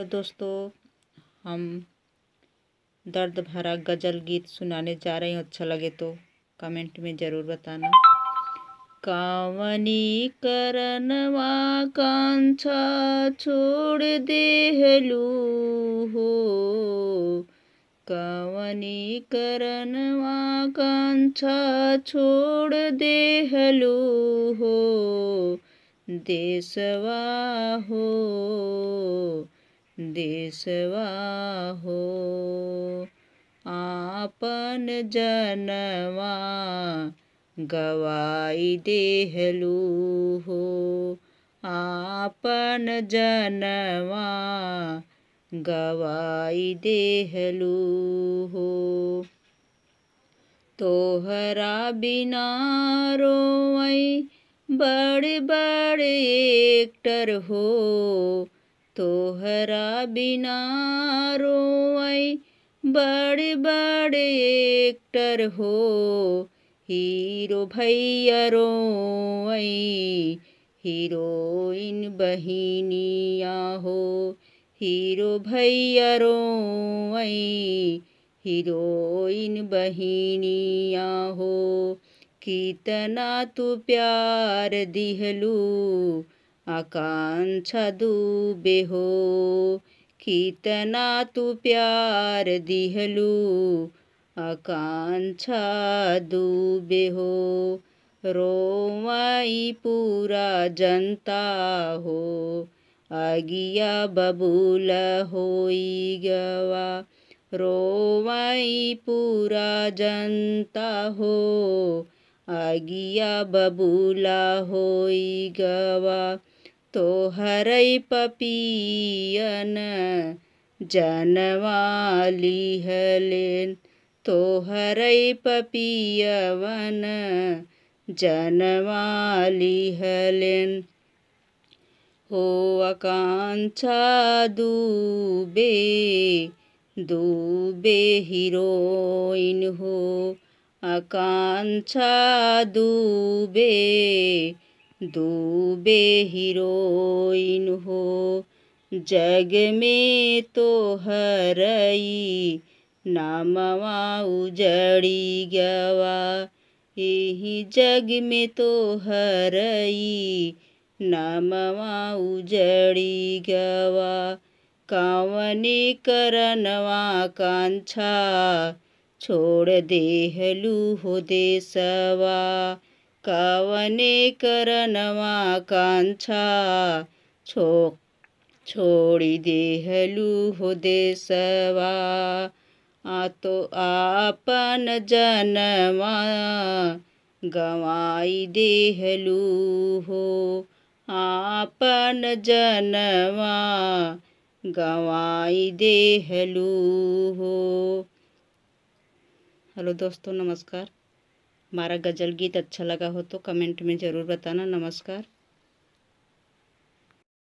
hello दोस्तों हम दर्द भरा गज़ल गीत सुनाने जा रहे हैं अच्छा लगे तो कमेंट में ज़रूर बताना कावनी करनवा कांछा छोड़ दे हेलू हो कावनी करनवा कांछा छोड़ दे हेलू हो देशवा हो देसवाहो आपन जनवा गवाई देहलू हो आपन जनवा गवाई देहलू हो तोहरा बिना रोई बड़ बड़ एक्टर हो तोहरा बिना रोई बड़े बड़े एक्टर हो हीरो भैया रोई हीरोइन बहिनिया हो हीरो भैया रोई हीरोइन बहिनिया हो कितना तू प्यार दिहलू आकांक्षा दूबे हो कितना तू प्यार दिहलू आकांक्षा दूबे हो रोवाई पूरा जनता हो आगिया बबूल होई गवा रोवाई पूरा जनता हो आगिया बबूला होई गवा तोहर पपयन जनवलिहलि तोहर पपियन् हो ओ दूबे दुबे हिरोइन हो दूबे डूबे हीरोइन हो जग में तो हरई नामवा उजड़ी गवा यही जग में तो हरई नामवा उजड़ी गवा कावने करनवा कांछा छोड़ देहलू हो देसवा कावने करनवा कांछा छो छोड़ी देहलू हो देशवा आ तो आपन जनवा गवाई देहलू हो आपन जनवा गवाई देहलू हो हेलो दोस्तों नमस्कार हमारा गज़ल गीत अच्छा लगा हो तो कमेंट में ज़रूर बताना नमस्कार